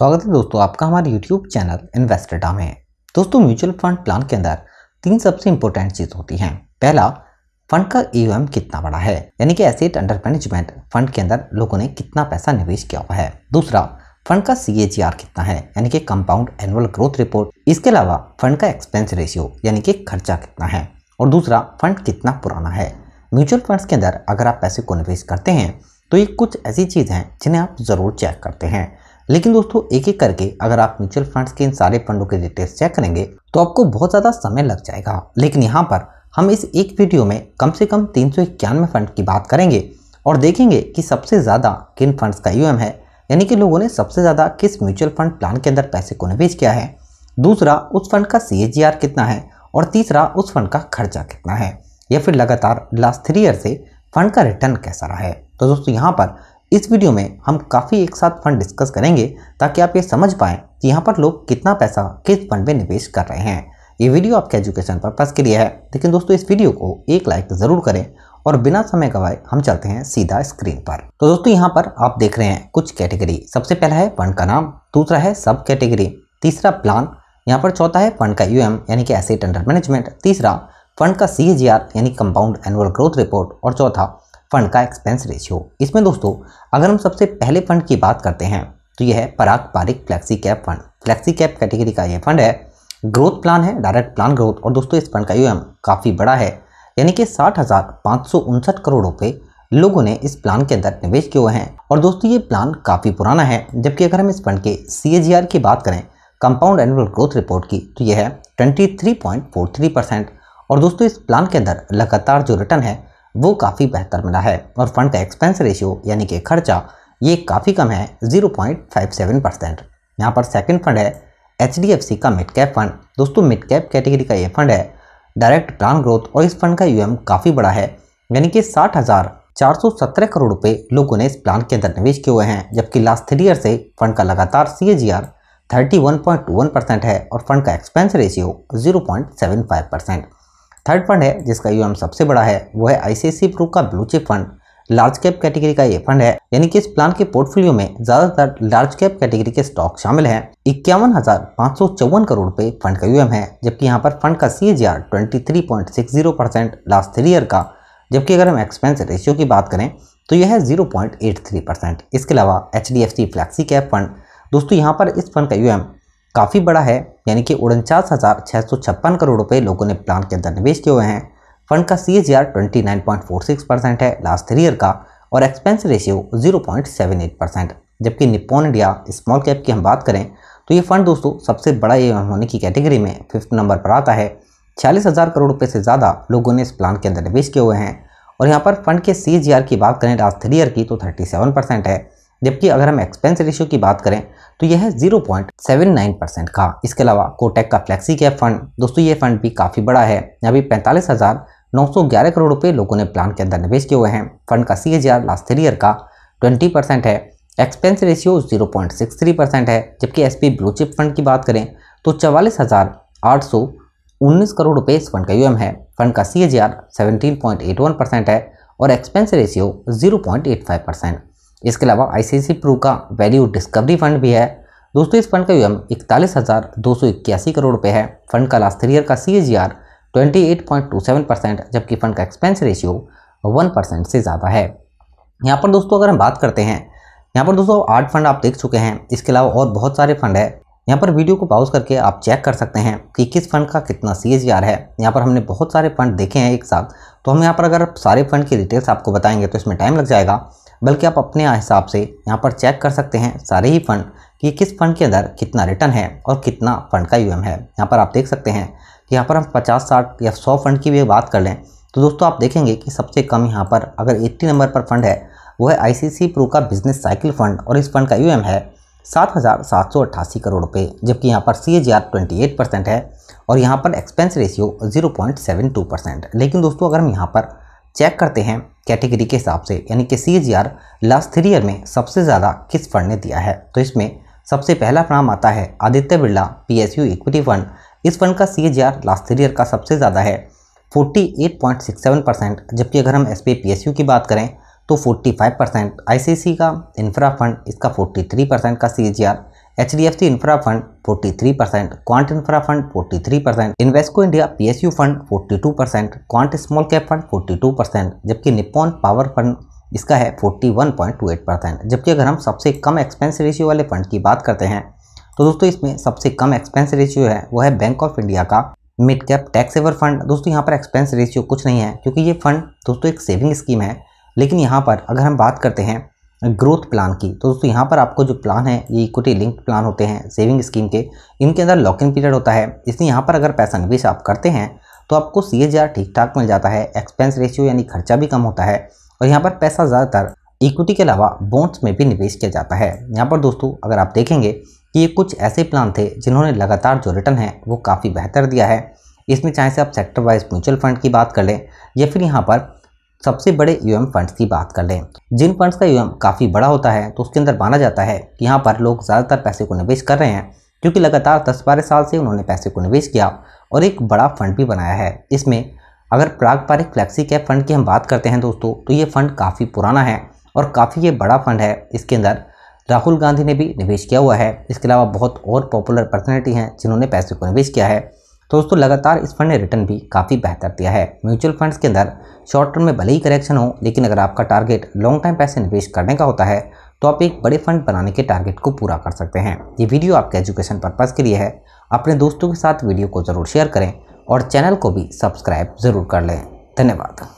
स्वागत है दोस्तों आपका हमारे यूट्यूब चैनल इन्वेस्टेटा में दोस्तों म्यूचुअल फंड प्लान के अंदर तीन सबसे इंपॉर्टेंट चीज़ होती हैं पहला फंड का ई कितना बड़ा है यानी कि एसेट अंडर मैनेजमेंट फंड के अंदर लोगों ने कितना पैसा निवेश किया हुआ है दूसरा फंड का सी e कितना है यानी कि कंपाउंड एनुअल ग्रोथ रिपोर्ट इसके अलावा फंड का एक्सपेंस रेशियो यानी कि खर्चा कितना है और दूसरा फंड कितना पुराना है म्यूचुअल फंड्स के अंदर अगर आप पैसे को निवेश करते हैं तो ये कुछ ऐसी चीज़ हैं जिन्हें आप ज़रूर चेक करते हैं लेकिन दोस्तों एक एक करके अगर आप म्यूचुअल फंड्स के इन सारे फंडों के डिटेल्स चेक करेंगे तो आपको बहुत ज़्यादा समय लग जाएगा लेकिन यहाँ पर हम इस एक वीडियो में कम से कम तीन फंड की बात करेंगे और देखेंगे कि सबसे ज़्यादा किन फंड्स का यू e है यानी कि लोगों ने सबसे ज़्यादा किस म्यूचुअल फंड प्लान के अंदर पैसे को निवेश किया है दूसरा उस फंड का सी कितना है और तीसरा उस फंड का खर्चा कितना है या फिर लगातार लास्ट थ्री ईयर से फंड का रिटर्न कैसा रहा है तो दोस्तों यहाँ पर इस वीडियो में हम काफ़ी एक साथ फंड डिस्कस करेंगे ताकि आप ये समझ पाएँ कि यहाँ पर लोग कितना पैसा किस फंड में निवेश कर रहे हैं ये वीडियो आपके एजुकेशन पर्पज़ के लिए है लेकिन दोस्तों इस वीडियो को एक लाइक ज़रूर करें और बिना समय गवाए हम चलते हैं सीधा स्क्रीन पर तो दोस्तों यहाँ पर आप देख रहे हैं कुछ कैटेगरी सबसे पहला है फंड का नाम दूसरा है सब कैटेगरी तीसरा प्लान यहाँ पर चौथा है फंड का यू यानी कि एसेट अंडर मैनेजमेंट तीसरा फंड का सी e यानी कंपाउंड एनुअल ग्रोथ रिपोर्ट और चौथा फंड का एक्सपेंस रेशियो इसमें दोस्तों अगर हम सबसे पहले फंड की बात करते हैं तो यह है Parag Parikh flexi cap fund flexi cap category का यह फंड है ग्रोथ प्लान है डायरेक्ट प्लान ग्रोथ और दोस्तों इस फंड का यू काफ़ी बड़ा है यानी कि साठ करोड़ रुपये लोगों ने इस प्लान के अंदर निवेश किए हुए हैं और दोस्तों ये प्लान काफ़ी पुराना है जबकि अगर हम इस फंड के सी की बात करें कंपाउंड एनुअल ग्रोथ रिपोर्ट की तो यह है 23.43 परसेंट और दोस्तों इस प्लान के अंदर लगातार जो रिटर्न है वो काफ़ी बेहतर मिला है और फंड का एक्सपेंस रेशियो यानी कि खर्चा ये काफ़ी कम है 0.57 परसेंट यहाँ पर सेकंड फंड है एच का मिड कैप फंड दोस्तों मिड कैप कैटेगरी का ये फंड है डायरेक्ट प्लान ग्रोथ और इस फंड का यू काफ़ी बड़ा है यानी कि साठ हज़ार चार सौ सत्रह करोड़ रुपये लोगों ने इस प्लान के अंदर निवेश किए हुए हैं जबकि लास्ट थ्री ईयर से फंड का लगातार C G R thirty one point one percent है और फंड का expense ratio zero point seven five percent third fund है जिसका यूएम सबसे बड़ा है वो है आईसीआईसी प्रूफ का blue chip fund large cap category का ये फंड है यानी कि इस प्लान के पोर्टफोलियो में ज्यादातर लार्ज कैप कैटेगरी के स्टॉक शामिल हैं इक्यावन हजार पाँच सौ चौवन करोड़ रुपए फंड का यूएम है जबकि यहाँ पर फंड का C twenty three point six zero percent last three year का जबकि अगर हम एक्सपेंस रेशियो की बात करें तो यह है zero point eight three percent इसके अलावा H D F C flexi cap fund दोस्तों यहाँ पर इस फंड का यूएम काफ़ी बड़ा है यानी कि उनचास हज़ार छः सौ छप्पन करोड़ रुपए लोगों ने प्लान के अंदर निवेश किए हुए हैं फंड का C H R twenty nine point four six percent है लास्ट थ्री ईयर का और expense ratio zero point seven eight percent जबकि निपोन इंडिया स्मॉल कैप की हम बात करें तो ये फंड दोस्तों सबसे बड़ा ये होने की कैटेगरी में फिफ्थ नंबर पर आता है छियालीस हज़ार करोड़ रुपये से ज़्यादा लोगों ने इस प्लान के अंदर निवेश किए हुए हैं और यहाँ पर फंड के सी की बात करें लास्ट थ्री ईयर की तो थर्टी सेवन परसेंट है जबकि अगर हम एक्सपेंस रेशियो की बात करें तो यह है zero point seven nine percent का इसके अलावा कोटेक का फ्लैक्सी कैप फंड दोस्तों ये फंड भी काफ़ी बड़ा है यहाँ भी पैंतालीस हज़ार नौ सौ ग्यारह करोड़ रुपये लोगों ने प्लान के अंदर निवेश किए हुए हैं फंड का सी लास्ट थ्री ईयर का ट्वेंटी परसेंट है expense ratio zero point six three percent है जबकि S P blue chip fund की बात करें तो चवालीस हज़ार आठ सौ उन्नीस करोड़ रुपये इस फंड का यूएम है फंड का C H R seventeen point eight one percent है और expense ratio zero point eight five percent इसके अलावा आई सी प्रो का वैल्यू डिस्कवरी फंड भी है दोस्तों इस फंड का यू इकतालीस हज़ार दो सौ इक्यासी करोड़ रुपये है फंड का लास्ट ईयर का C G R twenty eight point two seven percent जबकि फंड का एक्सपेंस रेशियो वन परसेंट से ज़्यादा है यहाँ पर दोस्तों अगर हम बात करते हैं यहाँ पर दोस्तों आठ फंड आप देख चुके हैं इसके अलावा और बहुत सारे फंड है यहाँ पर वीडियो को पाउज करके आप चेक कर सकते हैं कि किस फंड का कितना सी एच है यहाँ पर हमने बहुत सारे फंड देखे हैं एक साथ तो हम यहाँ पर अगर सारे फंड की डिटेल्स आपको बताएंगे तो इसमें टाइम लग जाएगा बल्कि आप अपने हिसाब से यहाँ पर चेक कर सकते हैं सारे ही फंड कि किस फंड के अंदर कितना रिटर्न है और कितना फंड का यू है यहाँ पर आप देख सकते हैं कि यहाँ पर हम पचास साठ या सौ फंड की भी बात कर लें तो दोस्तों आप देखेंगे कि सबसे कम यहाँ पर अगर एट्टी नंबर पर फंड है वो है सी प्रो का बिजनेस साइकिल फंड और इस फंड का यू है सात हज़ार सात सौ अट्ठासी करोड़ रुपये जबकि यहाँ पर C A G R twenty eight percent है और यहाँ पर expense ratio zero point seven two percent लेकिन दोस्तों अगर हम यहाँ पर चेक करते हैं कैटेगरी के हिसाब से यानी कि C G R last three year में सबसे ज़्यादा किस फंड ने दिया है तो इसमें सबसे पहला नाम आता है Aditya Birla P S U equity fund इस फंड का C G R last three year का सबसे ज़्यादा है 48.67 परसेंट जबकि अगर हम S P P S U की बात करें तो 45 परसेंट आई सी सी का इंफ्रा फंड इसका 43 परसेंट का C G R H D F C infra fund 43 percent quant infra fund 43 percent Invesco India P S U fund forty two percent quant small cap fund 42 percent जबकि Nippon power fund इसका है 41.28 percent जबकि अगर हम सबसे कम expense ratio वाले fund की बात करते हैं तो दोस्तों इसमें सबसे कम एक्सपेंस रेशियो है वो है बैंक ऑफ इंडिया का mid cap tax saver fund दोस्तों यहाँ पर एक्सपेंस रेशियो कुछ नहीं है क्योंकि ये फंड दोस्तों एक सेविंग स्कीम है लेकिन यहाँ पर अगर हम बात करते हैं ग्रोथ प्लान की तो दोस्तों यहाँ पर आपको जो प्लान है ये इक्विटी लिंक प्लान होते हैं सेविंग स्कीम के इनके अंदर लॉक इन पीरियड होता है इसलिए यहाँ पर अगर पैसा निवेश आप करते हैं तो आपको सी ठीक ठाक मिल जाता है एक्सपेंस रेशियो यानी खर्चा भी कम होता है और यहाँ पर पैसा ज़्यादातर इक्विटी के अलावा बॉन्ड्स में भी निवेश किया जाता है यहाँ पर दोस्तों अगर आप देखेंगे कि ये कुछ ऐसे प्लान थे जिन्होंने लगातार जो रिटर्न है वो काफ़ी बेहतर दिया है इसमें चाहे से आप सेक्टर वाइज म्यूचुअल फंड की बात कर लें या फिर यहाँ पर सबसे बड़े यूएम फंड्स की बात कर लें जिन फंड्स का यूएम काफ़ी बड़ा होता है तो उसके अंदर माना जाता है कि यहाँ पर लोग ज़्यादातर पैसे को निवेश कर रहे हैं क्योंकि लगातार दस बारह साल से उन्होंने पैसे को निवेश किया और एक बड़ा फंड भी बनाया है इसमें अगर पारिक फ्लैक्सी कैप फंड की हम बात करते हैं दोस्तों तो ये फंड काफ़ी पुराना है और काफ़ी ये बड़ा फंड है इसके अंदर राहुल गांधी ने भी निवेश किया हुआ है इसके अलावा बहुत और पॉपुलर पर्सनैलिटी हैं जिन्होंने पैसे को निवेश किया है तो दोस्तों लगातार इस फंड ने रिटर्न भी काफ़ी बेहतर दिया है म्यूचुअल फंड्स के अंदर शॉर्ट टर्म में भले ही करेक्शन हो लेकिन अगर आपका टारगेट लॉन्ग टाइम पैसे निवेश करने का होता है तो आप एक बड़े फंड बनाने के टारगेट को पूरा कर सकते हैं ये वीडियो आपके एजुकेशन पर्पज़ के लिए है अपने दोस्तों के साथ वीडियो को ज़रूर शेयर करें और चैनल को भी सब्सक्राइब ज़रूर कर लें धन्यवाद